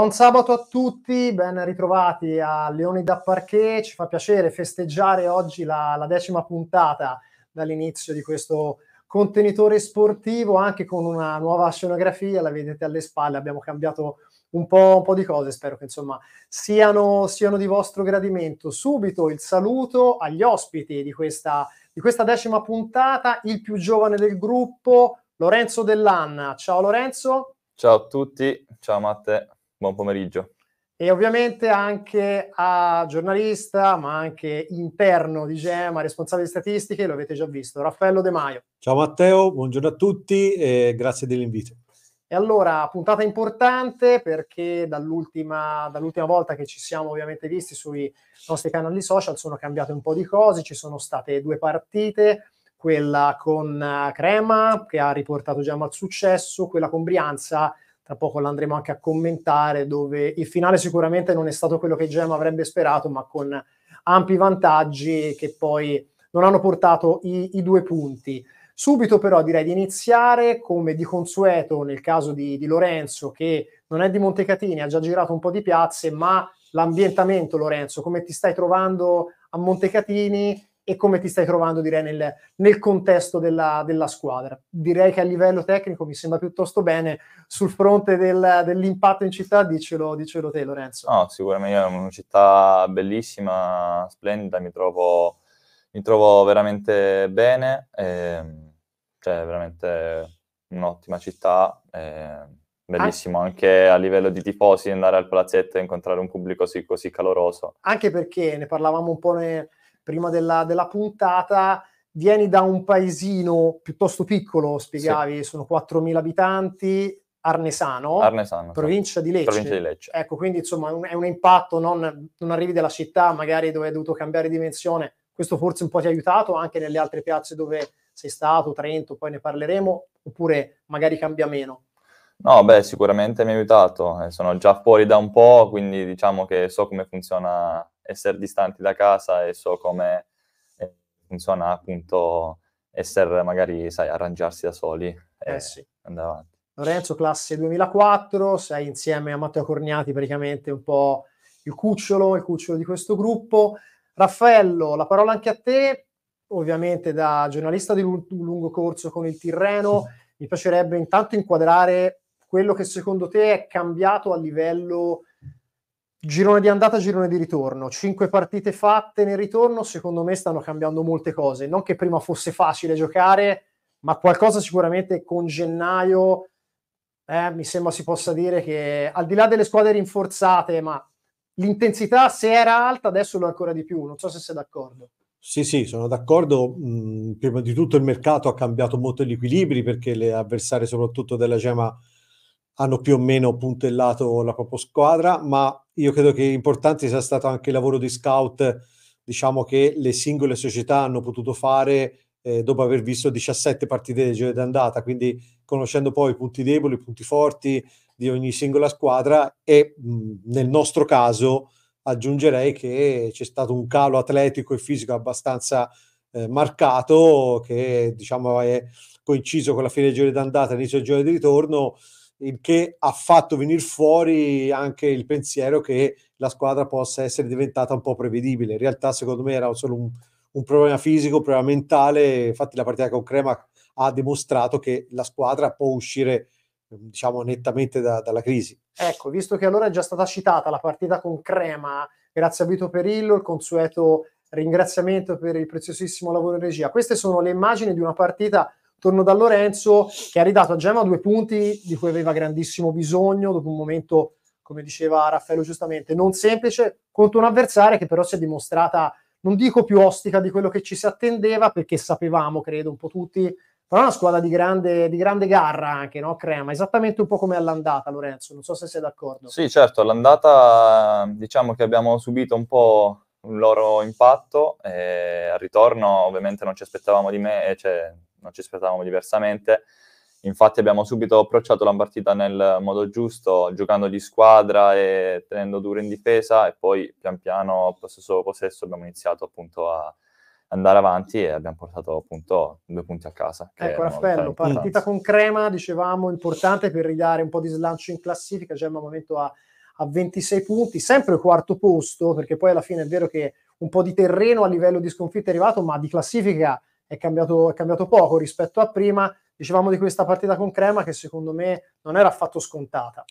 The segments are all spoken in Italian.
Buon sabato a tutti, ben ritrovati a Leoni da Parquet. Ci fa piacere festeggiare oggi la, la, decima puntata dall'inizio di questo contenitore sportivo, anche con una nuova scenografia, la vedete alle spalle, abbiamo cambiato un po', un po di cose, spero che insomma siano, siano, di vostro gradimento. Subito il saluto agli ospiti di questa, di questa decima puntata, il più giovane del gruppo, Lorenzo Dell'Anna. Ciao Lorenzo. Ciao a tutti, ciao Matte. Buon pomeriggio. E ovviamente anche a giornalista, ma anche interno di Gema, responsabile di statistiche, lo avete già visto, Raffaello De Maio. Ciao Matteo, buongiorno a tutti e grazie dell'invito. E allora, puntata importante perché dall'ultima, dall'ultima, volta che ci siamo ovviamente visti sui nostri canali social sono cambiate un po' di cose, ci sono state due partite, quella con eh, Crema che ha riportato Gemma al successo, quella con Brianza tra poco l'andremo anche a commentare, dove il finale sicuramente non è stato quello che Gemma avrebbe sperato, ma con ampi vantaggi che poi non hanno portato i, i due punti. Subito però direi di iniziare come di consueto nel caso di, di, Lorenzo che non è di Montecatini, ha già girato un po' di piazze, ma l'ambientamento Lorenzo, come ti stai trovando a Montecatini e come ti stai trovando direi nel, nel contesto della, della, squadra. Direi che a livello tecnico mi sembra piuttosto bene sul fronte del, dell'impatto in città, dicelo, dicelo te Lorenzo. No, sicuramente è una città bellissima, splendida, mi trovo, mi trovo veramente bene, è ehm, cioè veramente un'ottima città. Eh, bellissimo anche a livello di tifosi andare al palazzetto e incontrare un pubblico così, così caloroso. Anche perché ne parlavamo un po' ne, prima della, della puntata, vieni da un paesino piuttosto piccolo, spiegavi, sì. sono 4.000 abitanti, Arnesano, Arnesano provincia, sì. di provincia, di Lecce. Ecco, quindi insomma un, è un impatto, non, non, arrivi dalla città magari dove hai dovuto cambiare dimensione, questo forse un po' ti ha aiutato anche nelle altre piazze dove sei stato, Trento, poi ne parleremo, oppure magari cambia meno. No, beh, sicuramente mi ha aiutato, eh, sono già fuori da un po', quindi diciamo che so come funziona essere distanti da casa e so come eh, funziona appunto essere magari, sai, arrangiarsi da soli e eh sì. andare avanti. Lorenzo, classe 2004, sei insieme a Matteo Corniati praticamente un po' il cucciolo, il cucciolo di questo gruppo. Raffaello, la parola anche a te, ovviamente da giornalista di lungo corso con il Tirreno, mi piacerebbe intanto inquadrare quello che secondo te è cambiato a livello Girone di andata, girone di ritorno. Cinque partite fatte nel ritorno, secondo me stanno cambiando molte cose. Non che prima fosse facile giocare, ma qualcosa sicuramente con gennaio eh, mi sembra si possa dire che al di là delle squadre rinforzate, ma l'intensità se era alta adesso lo è ancora di più. Non so se sei d'accordo. Sì, sì, sono d'accordo. Mm, prima di tutto il mercato ha cambiato molto gli equilibri perché le avversarie, soprattutto della Gema hanno più o meno puntellato la propria squadra, ma io credo che importante sia stato anche il lavoro di scout, diciamo che le singole società hanno potuto fare eh, dopo aver visto 17 partite del giro d'andata, quindi conoscendo poi i punti deboli, i punti forti di ogni singola squadra e mh, nel nostro caso aggiungerei che c'è stato un calo atletico e fisico abbastanza eh, marcato che diciamo è coinciso con la fine del giro d'andata, inizio del giro di ritorno il che ha fatto venire fuori anche il pensiero che la squadra possa essere diventata un po' prevedibile. In realtà, secondo me, era solo un, un problema fisico, un problema mentale. Infatti, la partita con Crema ha dimostrato che la squadra può uscire diciamo nettamente da, dalla crisi. Ecco, visto che allora è già stata citata la partita con Crema, grazie a Vito Perillo, il consueto ringraziamento per il preziosissimo lavoro in regia. Queste sono le immagini di una partita torno da Lorenzo che ha ridato a Gemma due punti di cui aveva grandissimo bisogno dopo un momento, come diceva Raffaello giustamente, non semplice contro un avversario che però si è dimostrata, non dico più ostica di quello che ci si attendeva perché sapevamo, credo, un po' tutti, però è una squadra di grande, di grande garra anche, no? Crema, esattamente un po' come all'andata, Lorenzo, non so se sei d'accordo. Sì, certo, all'andata diciamo che abbiamo subito un po' un loro impatto, e eh, al ritorno ovviamente non ci aspettavamo di me, cioè, non ci aspettavamo diversamente. Infatti abbiamo subito approcciato la partita nel modo giusto, giocando di squadra e tenendo duro in difesa e poi pian piano, possesso possesso, abbiamo iniziato appunto a andare avanti e abbiamo portato appunto due punti a casa. Ecco Raffaello, partita con Crema, dicevamo, importante per ridare un po' di slancio in classifica, Gemma al momento a, a 26 punti, sempre il quarto posto, perché poi alla fine è vero che un po' di terreno a livello di sconfitta è arrivato, ma di classifica è cambiato, è cambiato poco rispetto a prima. Dicevamo di questa partita con Crema che secondo me non era affatto scontata.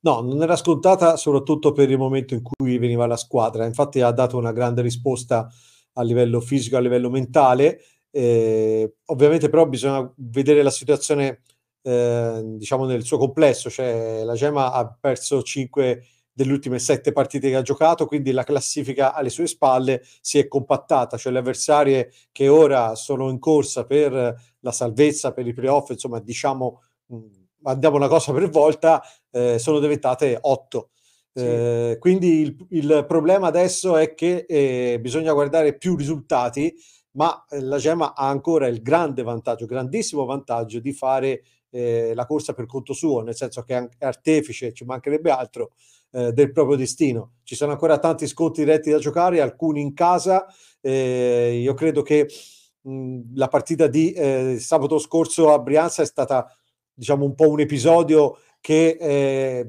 No, non era scontata soprattutto per il momento in cui veniva la squadra, infatti ha dato una grande risposta a livello fisico, a livello mentale, eh, ovviamente però bisogna vedere la situazione eh, diciamo nel suo complesso, cioè la Gema ha perso 5 delle ultime sette partite che ha giocato, quindi la classifica alle sue spalle si è compattata, cioè le avversarie che ora sono in corsa per la salvezza, per i playoff, insomma diciamo mm, andiamo una cosa per volta, eh, sono diventate otto. Sì. Eh, quindi il, il, problema adesso è che eh, bisogna guardare più risultati, ma eh, la Gemma ha ancora il grande vantaggio, grandissimo vantaggio di fare eh, la corsa per conto suo, nel senso che è artefice, ci mancherebbe altro, eh, del proprio destino. Ci sono ancora tanti scontri diretti da giocare, alcuni in casa. Eh, io credo che mh, la partita di eh, sabato scorso a Brianza è stata diciamo un po' un episodio che è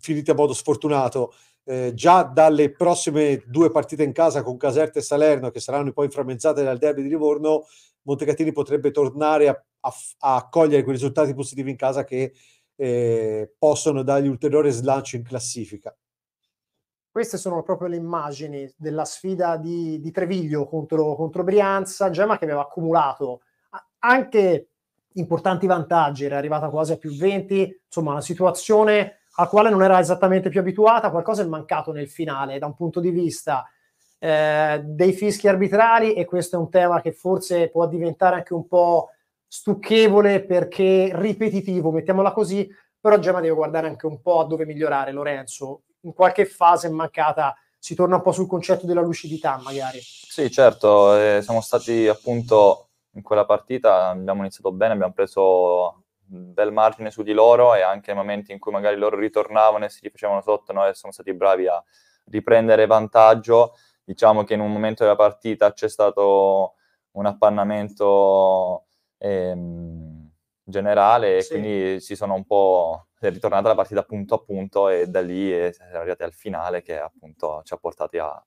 finito a modo sfortunato. Eh, già dalle prossime due partite in casa con Caserta e Salerno, che saranno poi inframmezzate dal derby di Livorno, Montecatini potrebbe tornare a, a, a cogliere quei risultati positivi in casa che eh, possono dargli ulteriore slancio in classifica. Queste sono proprio le immagini della sfida di, di Treviglio contro, contro, Brianza, Gemma che aveva accumulato anche importanti vantaggi, era arrivata quasi a più 20, insomma una situazione alla quale non era esattamente più abituata, qualcosa è mancato nel finale da un punto di vista eh, dei fischi arbitrali e questo è un tema che forse può diventare anche un po' stucchevole perché ripetitivo, mettiamola così, però Gemma deve guardare anche un po' a dove migliorare Lorenzo. In qualche fase mancata si torna un po' sul concetto della lucidità magari. Sì, certo, eh, siamo stati appunto in quella partita, abbiamo iniziato bene, abbiamo preso bel margine su di loro e anche nei momenti in cui magari loro ritornavano e si rifacevano sotto, noi siamo stati bravi a riprendere vantaggio. Diciamo che in un momento della partita c'è stato un appannamento generale e sì. quindi si sono un po' ritornati alla partita punto a punto e da lì siamo arrivati al finale che appunto ci ha portati a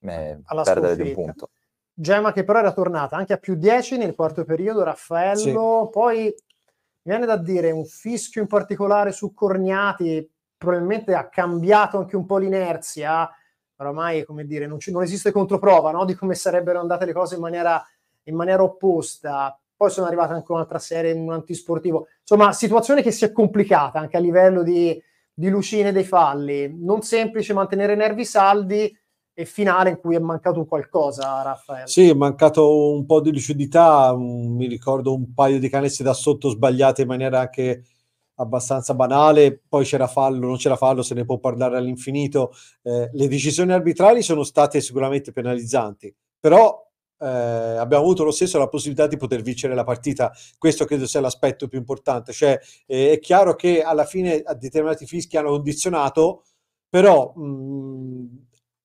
eh, perdere sconfitta. di un punto. Gemma che però era tornata anche a più 10 nel quarto periodo, Raffaello, sì. poi viene da dire un fischio in particolare su Corniati, probabilmente ha cambiato anche un po' l'inerzia, ormai come dire non, c- non esiste controprova no? di come sarebbero andate le cose in maniera, in maniera opposta, poi sono arrivata anche un'altra serie, in un antisportivo. Insomma, situazione che si è complicata anche a livello di, di lucine dei falli. Non semplice mantenere i nervi saldi e finale in cui è mancato qualcosa, Raffaele. Sì, è mancato un po' di lucidità, mi ricordo un paio di canestri da sotto sbagliate in maniera anche abbastanza banale, poi c'era fallo, non c'era fallo, se ne può parlare all'infinito. Eh, le decisioni arbitrali sono state sicuramente penalizzanti, però eh, abbiamo avuto lo stesso la possibilità di poter vincere la partita. Questo credo sia l'aspetto più importante. Cioè, eh, è chiaro che alla fine determinati fischi hanno condizionato, però mh, mm,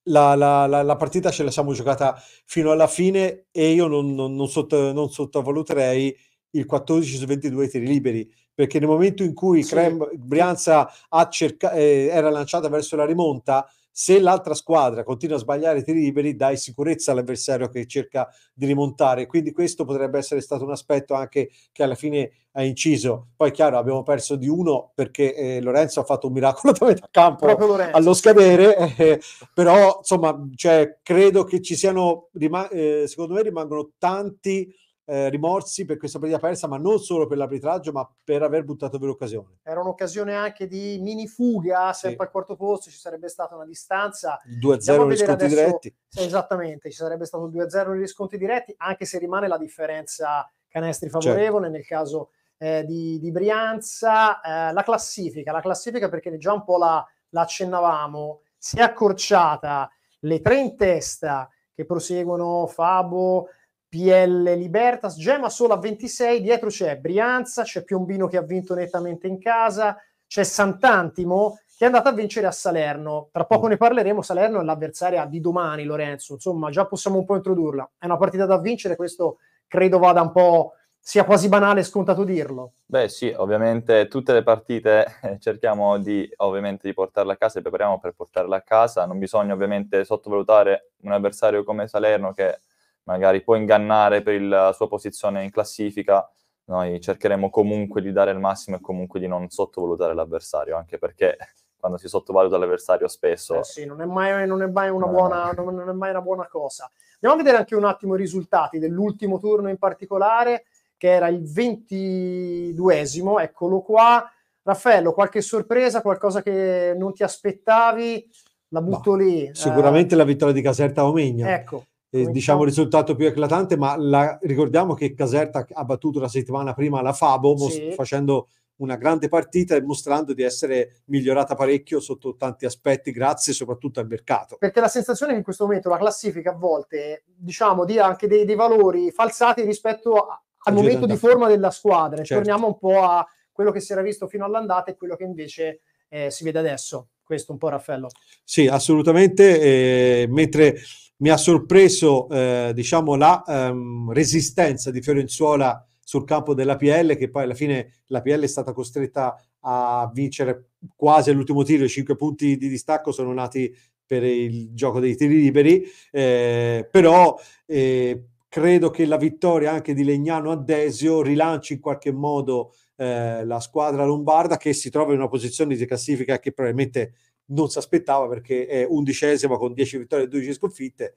la, la, la, la, partita ce la siamo giocata fino alla fine e io non, non, non, sotto, non sottovaluterei il 14 su 22 tiri liberi perché nel momento in cui sì. Crem, Brianza cerca, eh, era lanciata verso la rimonta se l'altra squadra continua a sbagliare tiri liberi, dai sicurezza all'avversario che cerca di rimontare. Quindi questo potrebbe essere stato un aspetto anche che alla fine ha inciso. Poi, chiaro, abbiamo perso di uno perché eh, Lorenzo ha fatto un miracolo da metà campo allo scadere, eh, però insomma, cioè, credo che ci siano, rima- eh, secondo me rimangono tanti eh, rimorsi per questa partita persa, ma non solo per l'arbitraggio, ma per aver buttato via l'occasione. Era un'occasione anche di mini fuga, sempre sì. al quarto posto ci sarebbe stata una distanza. 2-0 negli sconti adesso... diretti. Sì, esattamente, ci sarebbe stato il 2-0 negli sconti diretti, anche se rimane la differenza canestri certo. favorevole certo. nel caso eh, di, di, Brianza. Eh, la classifica, la classifica perché già un po' la, la accennavamo, si è accorciata, le tre in testa che proseguono Fabo, PL Libertas, Gemma solo a 26, dietro c'è Brianza, c'è Piombino che ha vinto nettamente in casa, c'è Sant'Antimo che è andata a vincere a Salerno. Tra poco mm. ne parleremo, Salerno è l'avversaria di domani, Lorenzo, insomma già possiamo un po' introdurla. È una partita da vincere, questo credo vada un po' sia quasi banale e scontato dirlo. Beh sì, ovviamente tutte le partite eh, cerchiamo di, ovviamente, di, portarle a casa e prepariamo per portarle a casa, non bisogna ovviamente sottovalutare un avversario come Salerno che magari può ingannare per il, la sua posizione in classifica, noi cercheremo comunque di dare il massimo e comunque di non sottovalutare l'avversario, anche perché quando si sottovaluta l'avversario spesso... Eh sì, non è mai, non è mai, una, buona, non è mai una buona cosa. Andiamo a vedere anche un attimo i risultati dell'ultimo turno in particolare, che era il 22esimo, eccolo qua. Raffaello, qualche sorpresa, qualcosa che non ti aspettavi? La butto no, lì. Eh. Sicuramente eh. la vittoria di Caserta Omegna. Ecco eh, diciamo, risultato più eclatante, ma la, ricordiamo che Caserta ha battuto la settimana prima la Fabo mos- sì. facendo una grande partita e mostrando di essere migliorata parecchio sotto tanti aspetti, grazie soprattutto al mercato. Perché la sensazione è che in questo momento la classifica a volte diciamo dia anche dei, dei valori falsati rispetto a, al Agirante. momento di forma della squadra. Certo. Torniamo un po' a quello che si era visto fino all'andata e quello che invece eh, si vede adesso. Questo un po' Raffaello. Sì, assolutamente. Eh, mentre mi ha sorpreso eh, diciamo, la ehm, resistenza di Fiorenzuola sul campo della PL che poi alla fine la PL è stata costretta a vincere quasi all'ultimo tiro, i cinque punti di distacco sono nati per il gioco dei tiri liberi, eh, però eh, credo che la vittoria anche di Legnano Adesio rilanci in qualche modo eh, la squadra lombarda che si trova in una posizione di classifica che probabilmente non si aspettava perché è undicesima con 10 vittorie e 12 sconfitte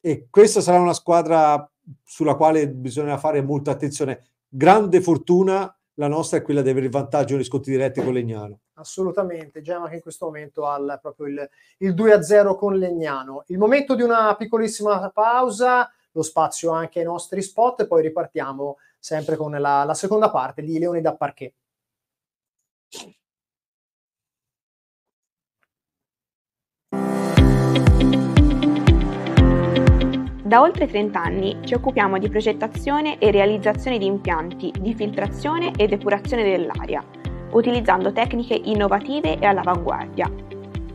e questa sarà una squadra sulla quale bisogna fare molta attenzione. Grande fortuna la nostra è quella di avere il vantaggio nei sconti diretti con Legnano. Assolutamente, Gemma che in questo momento ha proprio il, il 2-0 con Legnano. Il momento di una piccolissima pausa, lo spazio anche ai nostri spot e poi ripartiamo sempre con la, la seconda parte di Leone da Parquet. Da oltre 30 anni ci occupiamo di progettazione e realizzazione di impianti di filtrazione e depurazione dell'aria, utilizzando tecniche innovative e all'avanguardia.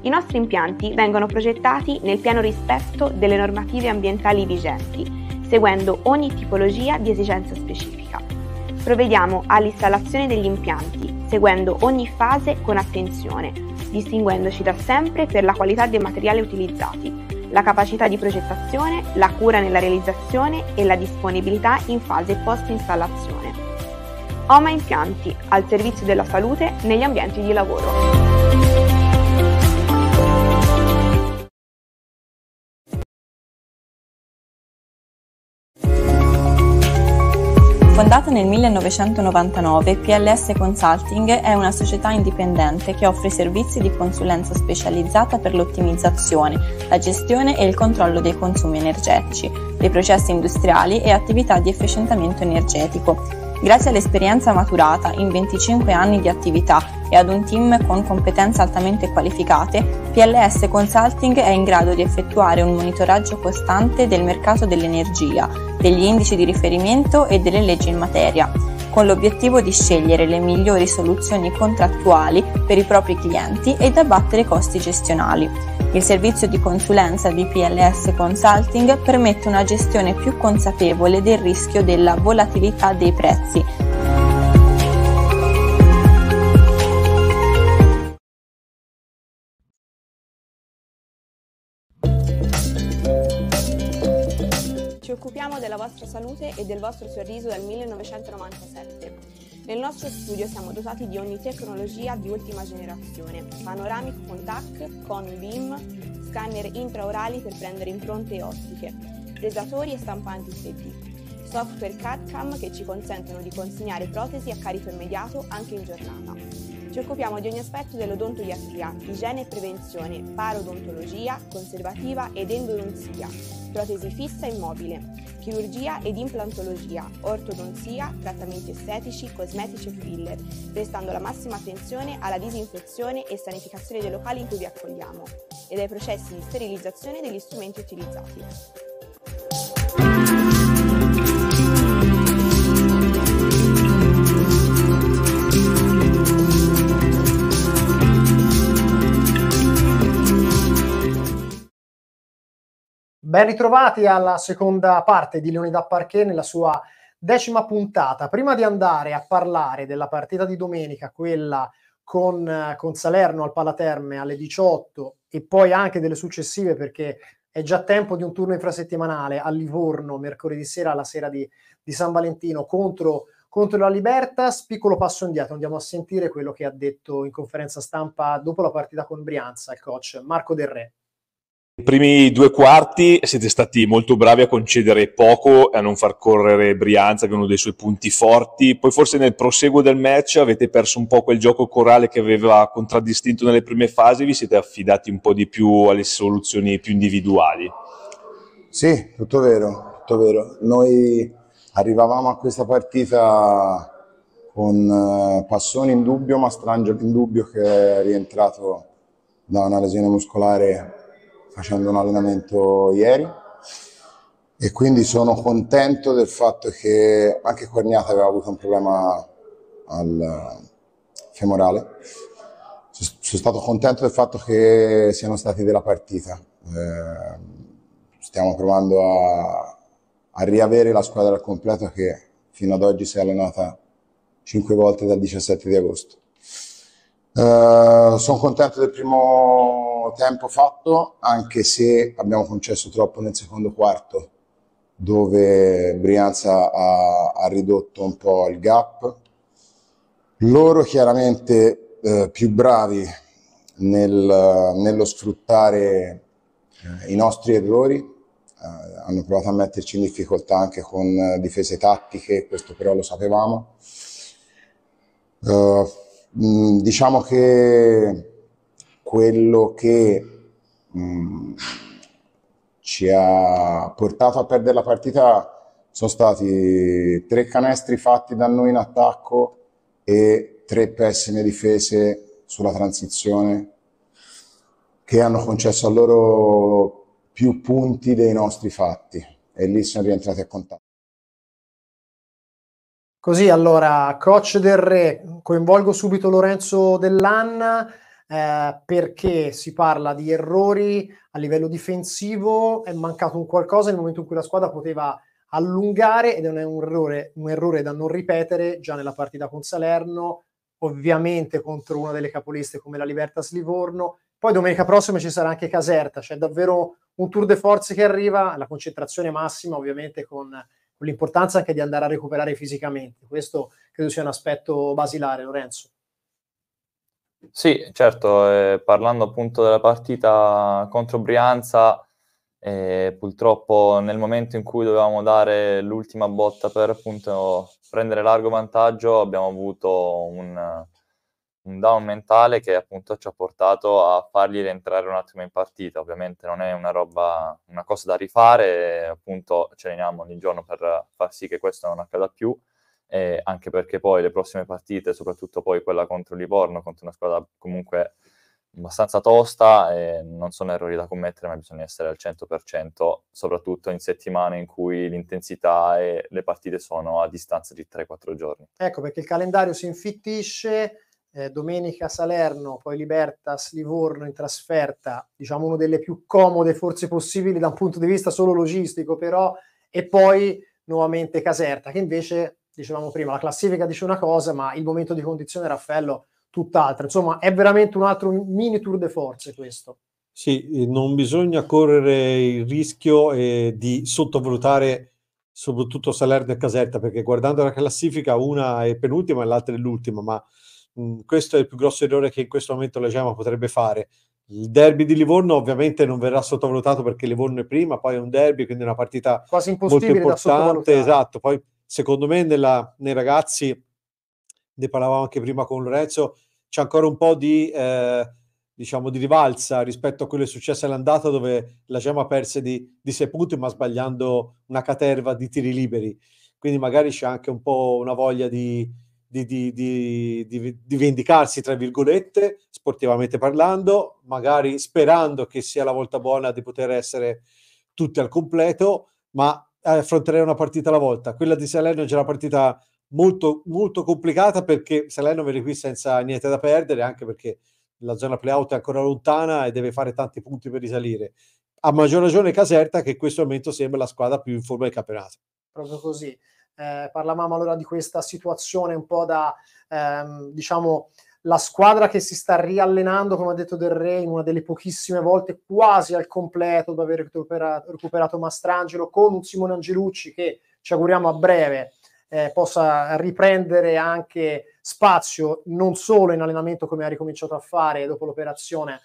I nostri impianti vengono progettati nel pieno rispetto delle normative ambientali vigenti, seguendo ogni tipologia di esigenza specifica. Provvediamo all'installazione degli impianti, seguendo ogni fase con attenzione, distinguendoci da sempre per la qualità dei materiali utilizzati la capacità di progettazione, la cura nella realizzazione e la disponibilità in fase post-installazione. Oma Impianti, al servizio della salute negli ambienti di lavoro. Fondata nel 1999, PLS Consulting è una società indipendente che offre servizi di consulenza specializzata per l'ottimizzazione, la gestione e il controllo dei consumi energetici, dei processi industriali e attività di efficientamento energetico. Grazie all'esperienza maturata in 25 anni di attività e ad un team con competenze altamente qualificate, PLS Consulting è in grado di effettuare un monitoraggio costante del mercato dell'energia, degli indici di riferimento e delle leggi in materia, con l'obiettivo di scegliere le migliori soluzioni contrattuali per i propri clienti ed abbattere i costi gestionali. Il servizio di consulenza di PLS Consulting permette una gestione più consapevole del rischio della volatilità dei prezzi Parliamo della vostra salute e del vostro sorriso dal 1997. Nel nostro studio siamo dotati di ogni tecnologia di ultima generazione, panoramico con TAC, con BIM, scanner intraorali per prendere impronte ottiche, presatori e stampanti 3D, software CAD-CAM che ci consentono di consegnare protesi a carico immediato anche in giornata. Ci occupiamo di ogni aspetto dell'odontoiatria, igiene e prevenzione, parodontologia, conservativa ed endodonzia, protesi fissa e mobile, chirurgia ed implantologia, ortodonzia, trattamenti estetici, cosmetici e filler, prestando la massima attenzione alla disinfezione e sanificazione dei locali in cui vi accogliamo ed ai processi di sterilizzazione degli strumenti utilizzati. Ben ritrovati alla seconda parte di Leone da Parquet nella sua decima puntata. Prima di andare a parlare della partita di domenica, quella con, eh, con Salerno al Palaterme alle 18 e poi anche delle successive perché è già tempo di un turno infrasettimanale a Livorno mercoledì sera alla sera di, di San Valentino contro, contro la Libertas, piccolo passo indietro, andiamo a sentire quello che ha detto in conferenza stampa dopo la partita con Brianza il coach Marco Del Re. I primi due quarti siete stati molto bravi a concedere poco e a non far correre Brianza, che è uno dei suoi punti forti. Poi forse nel proseguo del match avete perso un po' quel gioco corale che aveva contraddistinto nelle prime fasi, vi siete affidati un po' di più alle soluzioni più individuali. Sì, tutto vero, tutto vero. Noi arrivavamo a questa partita con eh, Passoni in dubbio, ma Strangio in dubbio che è rientrato da una lesione muscolare facendo un allenamento ieri e quindi sono contento del fatto che anche Corniata aveva avuto un problema al femorale. Sono stato contento del fatto che siano stati della partita. Eh, stiamo provando a, a riavere la squadra al completo che fino ad oggi si è allenata 5 volte dal 17 di agosto. Eh, sono contento del primo tempo fatto, anche se abbiamo concesso troppo nel secondo quarto, dove Brianza ha, ha ridotto un po' il gap. Loro chiaramente eh, più bravi nel, nello sfruttare eh, i nostri errori, eh, hanno provato a metterci in difficoltà anche con eh, difese tattiche, questo però lo sapevamo. Uh, diciamo che quello che mh, mm, ci ha portato a perdere la partita sono stati tre canestri fatti da noi in attacco e tre pessime difese sulla transizione che hanno concesso a loro più punti dei nostri fatti e lì sono rientrati a contatto. Così allora, coach del Re, coinvolgo subito Lorenzo Dell'Anna eh, perché si parla di errori a livello difensivo, è mancato un qualcosa nel momento in cui la squadra poteva allungare ed è un errore, un errore da non ripetere già nella partita con Salerno, ovviamente contro una delle capoliste come la Libertas Livorno. Poi domenica prossima ci sarà anche Caserta, c'è davvero un tour de forze che arriva, la concentrazione massima ovviamente con, con l'importanza anche di andare a recuperare fisicamente. Questo credo sia un aspetto basilare, Lorenzo. Sì, certo, eh, parlando appunto della partita contro Brianza, eh, purtroppo nel momento in cui dovevamo dare l'ultima botta per appunto prendere largo vantaggio, abbiamo avuto un, un down mentale che appunto ci ha portato a fargli rientrare un attimo in partita. Ovviamente non è una roba, una cosa da rifare, appunto ce ne ogni giorno per far sì che questo non accada più eh, anche perché poi le prossime partite, soprattutto poi quella contro Livorno, contro una squadra comunque abbastanza tosta, eh, non sono errori da commettere, ma bisogna essere al 100%, soprattutto in settimane in cui l'intensità e le partite sono a distanza di 3-4 giorni. Ecco perché il calendario si infittisce. Eh, domenica Salerno, poi Libertas, Livorno in trasferta, diciamo una delle più comode forse possibili da un punto di vista solo logistico, però, e poi nuovamente Caserta, che invece dicevamo prima, la classifica dice una cosa, ma il momento di condizione Raffaello tutt'altra. Insomma, è veramente un altro mini tour de force questo. Sì, eh, non bisogna correre il rischio eh, di sottovalutare soprattutto Salerno e Caserta, perché guardando la classifica una è penultima e l'altra è l'ultima, ma mh, mm, questo è il più grosso errore che in questo momento la Gemma potrebbe fare. Il derby di Livorno ovviamente non verrà sottovalutato perché Livorno è prima, poi è un derby, quindi è una partita quasi impossibile molto importante, esatto, poi secondo me nella, nei ragazzi, ne parlavamo anche prima con Lorenzo, c'è ancora un po' di, eh, diciamo, di rivalsa rispetto a quello che è successo all'andata dove la Gemma perse di, di sei punti ma sbagliando una caterva di tiri liberi. Quindi magari c'è anche un po' una voglia di, di, di, di, di, vendicarsi, tra virgolette, sportivamente parlando, magari sperando che sia la volta buona di poter essere tutti al completo, ma eh, affronterei una partita alla volta. Quella di Salerno è già una partita molto, molto complicata perché Salerno viene qui senza niente da perdere, anche perché la zona playout è ancora lontana e deve fare tanti punti per risalire. A maggior ragione Caserta, che in questo momento sembra la squadra più in forma del campionato. Proprio così. Eh, parlavamo allora di questa situazione un po' da, ehm, diciamo, la squadra che si sta riallenando, come ha detto Del Re, in una delle pochissime volte quasi al completo dopo aver recuperato, recuperato Mastrangelo, con un Simone Angelucci che ci auguriamo a breve eh, possa riprendere anche spazio, non solo in allenamento come ha ricominciato a fare dopo l'operazione,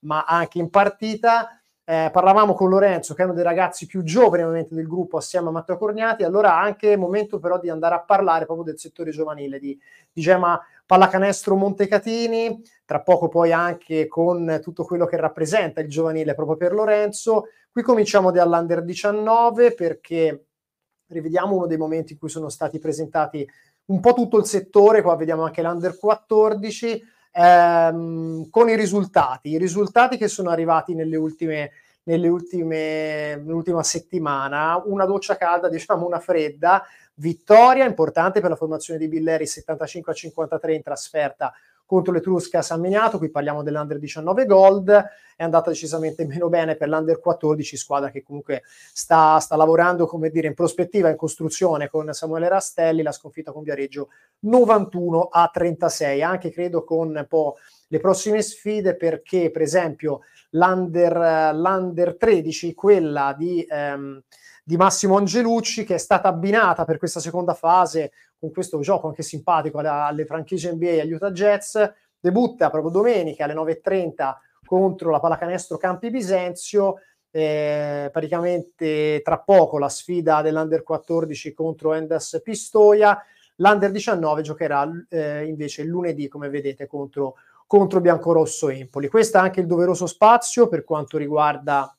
ma anche in partita. Eh, parlavamo con Lorenzo, che è uno dei ragazzi più giovani ovviamente del gruppo, assieme a Matteo Corniati. Allora, è anche il momento però di andare a parlare proprio del settore giovanile di, di Gemma Pallacanestro Montecatini. Tra poco, poi, anche con tutto quello che rappresenta il giovanile proprio per Lorenzo. Qui cominciamo dall'Under 19 perché rivediamo uno dei momenti in cui sono stati presentati un po' tutto il settore. Qua vediamo anche l'Under 14 ehm, con i risultati, i risultati che sono arrivati nelle ultime, nelle ultime, nell'ultima settimana, una doccia calda, diciamo una fredda, vittoria importante per la formazione di Billeri 75 53 in trasferta contro l'Etrusca a San Miniato, qui parliamo dell'Under 19 Gold, è andata decisamente meno bene per l'Under 14, squadra che comunque sta, sta lavorando, come dire, in prospettiva, in costruzione con Samuele Rastelli, la sconfitta con Viareggio 91 a 36, anche credo con un po' le prossime sfide perché per esempio l'under, l'under 13, quella di, ehm, di, Massimo Angelucci che è stata abbinata per questa seconda fase con questo gioco anche simpatico alle franchigie NBA e agli Utah Jazz. Debutta proprio domenica alle 9.30 contro la pallacanestro Campi Bisenzio. Eh, praticamente tra poco la sfida dell'Under 14 contro Endas Pistoia. L'Under 19 giocherà eh, invece lunedì, come vedete, contro, contro Biancorosso Empoli. Questo è anche il doveroso spazio per quanto riguarda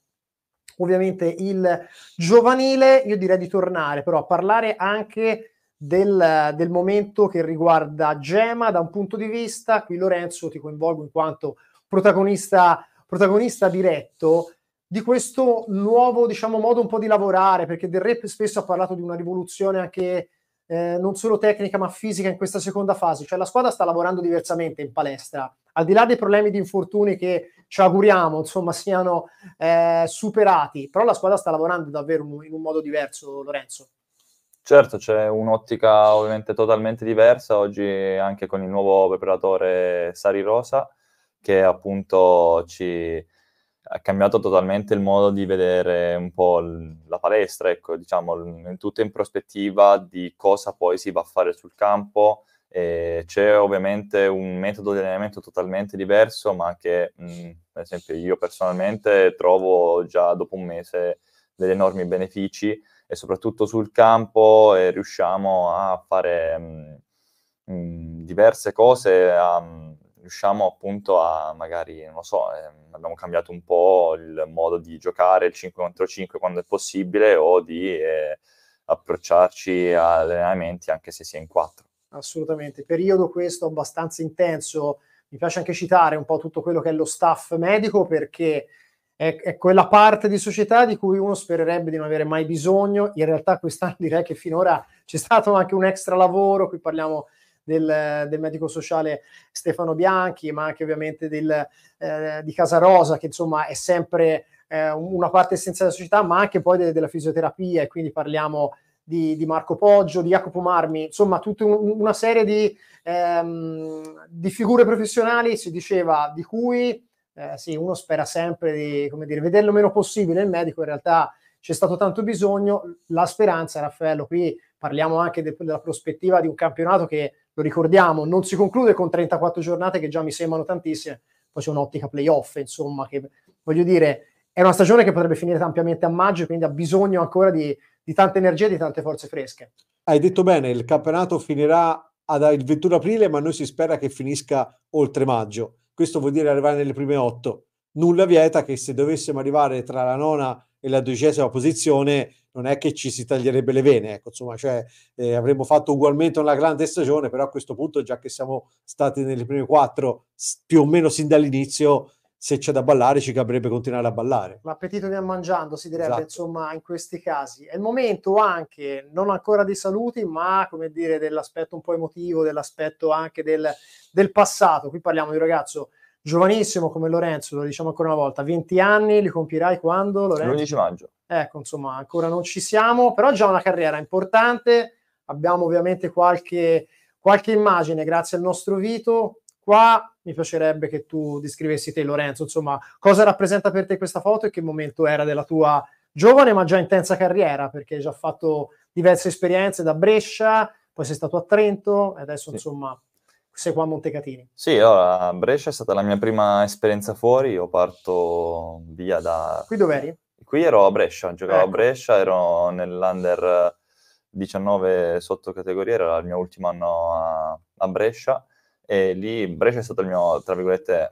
ovviamente il giovanile. Io direi di tornare però a parlare anche del, del, momento che riguarda Gema da un punto di vista, qui Lorenzo ti coinvolgo in quanto protagonista, protagonista diretto di questo nuovo diciamo, modo un po' di lavorare, perché Del Re spesso ha parlato di una rivoluzione anche eh, non solo tecnica ma fisica in questa seconda fase, cioè la squadra sta lavorando diversamente in palestra, al di là dei problemi di infortuni che ci auguriamo insomma, siano eh, superati, però la squadra sta lavorando davvero in un modo diverso Lorenzo. Certo, c'è un'ottica ovviamente totalmente diversa oggi anche con il nuovo preparatore Sari Rosa che appunto ci ha cambiato totalmente il modo di vedere un po' la palestra, ecco, diciamo, tutto in prospettiva di cosa poi si va a fare sul campo. E c'è ovviamente un metodo di allenamento totalmente diverso, ma che, mh, mm, per esempio, io personalmente trovo già dopo un mese degli enormi benefici e soprattutto sul campo e riusciamo a fare mh, mm, mh, mm, diverse cose, a, mm, riusciamo appunto a magari, non lo so, eh, abbiamo cambiato un po' il modo di giocare il 5 contro 5 quando è possibile o di eh, approcciarci agli allenamenti anche se si è in 4. Assolutamente, periodo questo abbastanza intenso, mi piace anche citare un po' tutto quello che è lo staff medico perché è, è, quella parte di società di cui uno spererebbe di non avere mai bisogno. In realtà quest'anno direi che finora c'è stato anche un extra lavoro, qui parliamo del, del medico sociale Stefano Bianchi, ma anche ovviamente del, eh, di Casa Rosa, che insomma è sempre eh, una parte essenziale della società, ma anche poi de- della fisioterapia, e quindi parliamo di, di, Marco Poggio, di Jacopo Marmi, insomma tutta un, una serie di, ehm, di, figure professionali, si diceva, di cui eh, sì, uno spera sempre di come dire, vederlo meno possibile il medico, in realtà c'è stato tanto bisogno, la speranza, Raffaello, qui parliamo anche de- della prospettiva di un campionato che, lo ricordiamo, non si conclude con 34 giornate che già mi sembrano tantissime, poi c'è un'ottica playoff, insomma, che voglio dire, è una stagione che potrebbe finire ampiamente a maggio, quindi ha bisogno ancora di, di tanta energia e di tante forze fresche. Hai detto bene, il campionato finirà ad, il 21 aprile, ma noi si spera che finisca oltre maggio. Questo vuol dire arrivare nelle prime otto. Nulla vieta che se dovessimo arrivare tra la nona e la dodicesima posizione non è che ci si taglierebbe le vene, ecco, insomma, cioè, eh, avremmo fatto ugualmente una grande stagione, però a questo punto, già che siamo stati nelle prime quattro più o meno sin dall'inizio, se c'è da ballare ci caprebbe continuare a ballare. L'appetito viene mangiando, si direbbe, esatto. insomma, in questi casi. È il momento anche, non ancora dei saluti, ma come dire, dell'aspetto un po' emotivo, dell'aspetto anche del, del passato. Qui parliamo di un ragazzo giovanissimo come Lorenzo, lo diciamo ancora una volta, 20 anni, li compirai quando? Lorenzo? L'11 maggio. Ecco, insomma, ancora non ci siamo, però già una carriera importante. Abbiamo ovviamente qualche, qualche immagine, grazie al nostro Vito, Qua mi piacerebbe che tu descrivessi te, Lorenzo, insomma, cosa rappresenta per te questa foto e che momento era della tua giovane ma già intensa carriera, perché hai già fatto diverse esperienze da Brescia, poi sei stato a Trento e adesso, sì. insomma, sei qua a Montecatini. Sì, allora, Brescia è stata la mia prima esperienza fuori, io parto via da... Qui dove eri? Qui ero a Brescia, giocavo ecco. a Brescia, ero nell'Under 19 sottocategoria, era il mio ultimo anno a, a Brescia e lì Brescia è stata il mio, tra virgolette,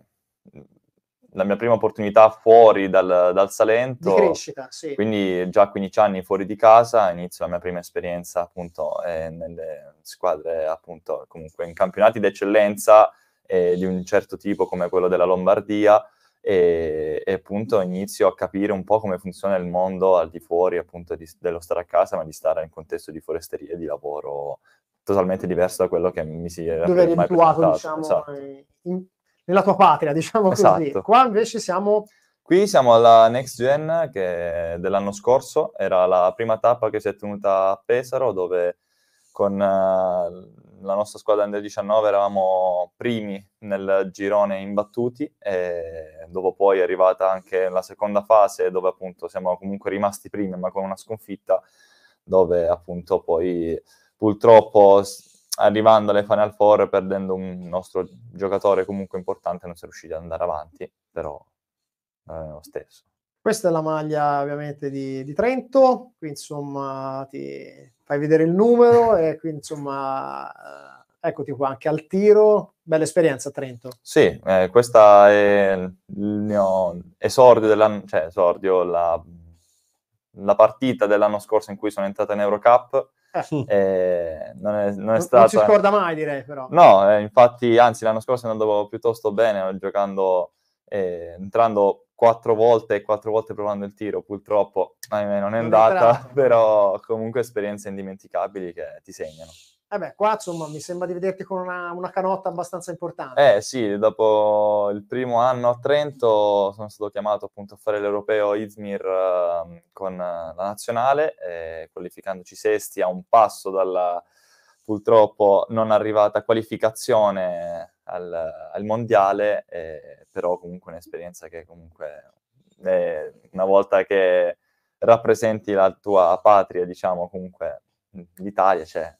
la mia prima opportunità fuori dal, dal Salento. Di crescita, sì. Quindi già a 15 anni fuori di casa inizio la mia prima esperienza appunto eh, nelle squadre appunto comunque in campionati d'eccellenza eh, di un certo tipo come quello della Lombardia e, e, appunto inizio a capire un po' come funziona il mondo al di fuori appunto di, dello stare a casa ma di stare in contesto di foresteria e di lavoro totalmente diverso da quello che mi si era Dove eri abituato, diciamo, esatto. Eh, in, nella tua patria, diciamo esatto. così. Qua invece siamo... Qui siamo alla Next Gen che dell'anno scorso, era la prima tappa che si è tenuta a Pesaro dove con eh, la nostra squadra under 19 eravamo primi nel girone imbattuti e dopo poi è arrivata anche la seconda fase dove appunto siamo comunque rimasti primi ma con una sconfitta dove appunto poi purtroppo arrivando alle Final Four perdendo un nostro giocatore comunque importante non si è riusciti ad andare avanti, però eh, lo stesso. Questa è la maglia ovviamente di, di Trento, qui insomma ti fai vedere il numero e qui insomma eh, eccoti qua anche al tiro, bella esperienza a Trento. Sì, eh, questa è il mio esordio, della, cioè esordio la, la partita dell'anno scorso in cui sono entrata in Eurocup eh, eh, non, è, non, è stata... non si scorda mai, direi però. No, eh, infatti, anzi, l'anno scorso andavo piuttosto bene eh, giocando, eh, entrando quattro volte e quattro volte provando il tiro. Purtroppo, ahimè, non è non andata, però comunque esperienze indimenticabili che ti segnano. Eh beh, qua insomma mi sembra di vederti con una, una, canotta abbastanza importante. Eh sì, dopo il primo anno a Trento sono stato chiamato appunto a fare l'europeo Izmir eh, con la nazionale, eh, qualificandoci sesti a un passo dalla purtroppo non arrivata qualificazione al, al mondiale, eh, però comunque un'esperienza che comunque una volta che rappresenti la tua patria, diciamo comunque l'Italia Cioè,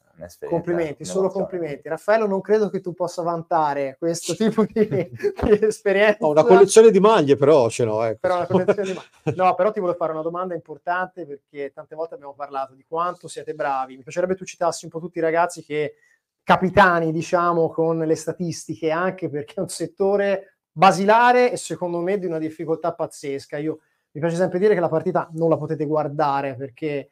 Complimenti, solo complimenti. Raffaello, non credo che tu possa vantare questo tipo di, di esperienza. Ho no, una collezione di maglie, però ce l'ho. Ecco. Però no, però ti voglio fare una domanda importante perché tante volte abbiamo parlato di quanto siete bravi. Mi piacerebbe tu citassi un po' tutti i ragazzi che capitani, diciamo, con le statistiche, anche perché è un settore basilare e secondo me di una difficoltà pazzesca. Io mi piace sempre dire che la partita non la potete guardare perché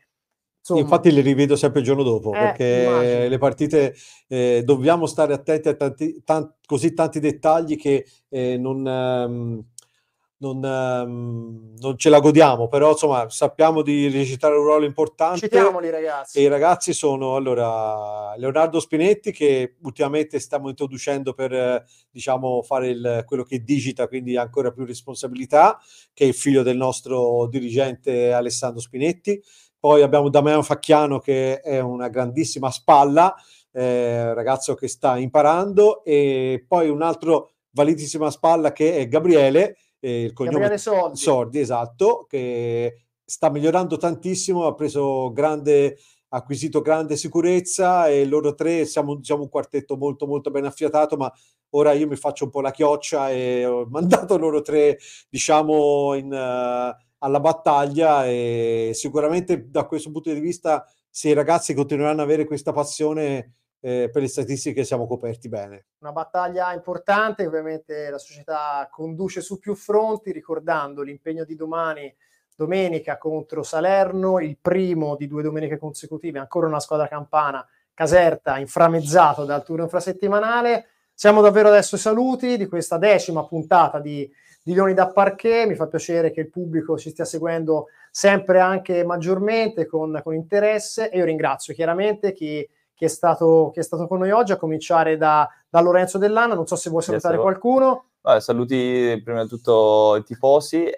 Insomma. Infatti le rivedo sempre il giorno dopo, eh, perché immagino. le partite eh, dobbiamo stare attenti a tanti, tanti, così tanti dettagli che eh, non, um, non, um, non, ce la godiamo, però insomma sappiamo di recitare un ruolo importante. Citiamoli ragazzi. E i ragazzi sono allora Leonardo Spinetti che ultimamente stiamo introducendo per diciamo, fare il, quello che digita, quindi ancora più responsabilità, che è il figlio del nostro dirigente Alessandro Spinetti poi abbiamo Damiano Facchiano che è una grandissima spalla, eh, ragazzo che sta imparando, e poi un altro validissima spalla che è Gabriele, eh, il cognome Gabriele Sordi. Sordi, esatto, che sta migliorando tantissimo, ha preso grande acquisito grande sicurezza e loro tre siamo diciamo, un quartetto molto molto ben affiatato ma ora io mi faccio un po' la chioccia e ho mandato loro tre diciamo in, uh, alla battaglia e sicuramente da questo punto di vista se i ragazzi continueranno ad avere questa passione eh, per le statistiche siamo coperti bene. Una battaglia importante, ovviamente la società conduce su più fronti, ricordando l'impegno di domani, domenica contro Salerno, il primo di due domeniche consecutive, ancora una squadra campana, Caserta, inframezzato dal turno infrasettimanale. Siamo davvero adesso ai saluti di questa decima puntata di di Leoni da Parquet, mi fa piacere che il pubblico ci stia seguendo sempre anche maggiormente con, con interesse e io ringrazio chiaramente chi, chi, è stato, chi, è stato, con noi oggi, a cominciare da, da Lorenzo Dell'Anno. non so se vuoi salutare yes, qualcuno. Vabbè, saluti prima di tutto i tifosi e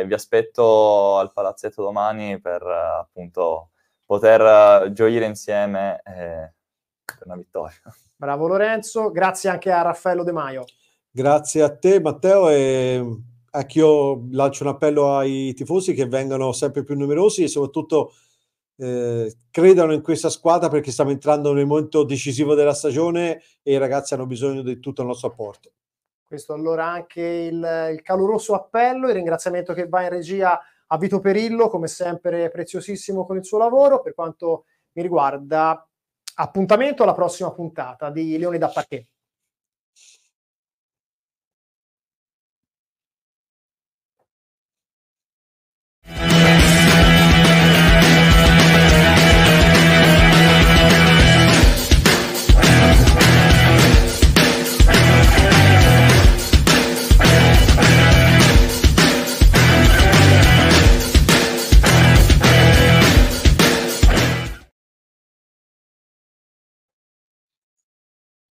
eh. vi aspetto al palazzetto domani per appunto poter gioire insieme eh, per una vittoria. Bravo Lorenzo, grazie anche a Raffaello De Maio. Grazie a te Matteo e anch'io lancio un appello ai tifosi che vengano sempre più numerosi e soprattutto eh, credano in questa squadra perché stiamo entrando nel momento decisivo della stagione e i ragazzi hanno bisogno di tutto il nostro apporto. Questo allora anche il, il caloroso appello, il ringraziamento che va in regia a Vito Perillo, come sempre preziosissimo con il suo lavoro. Per quanto mi riguarda, appuntamento alla prossima puntata di Leone da Parquet.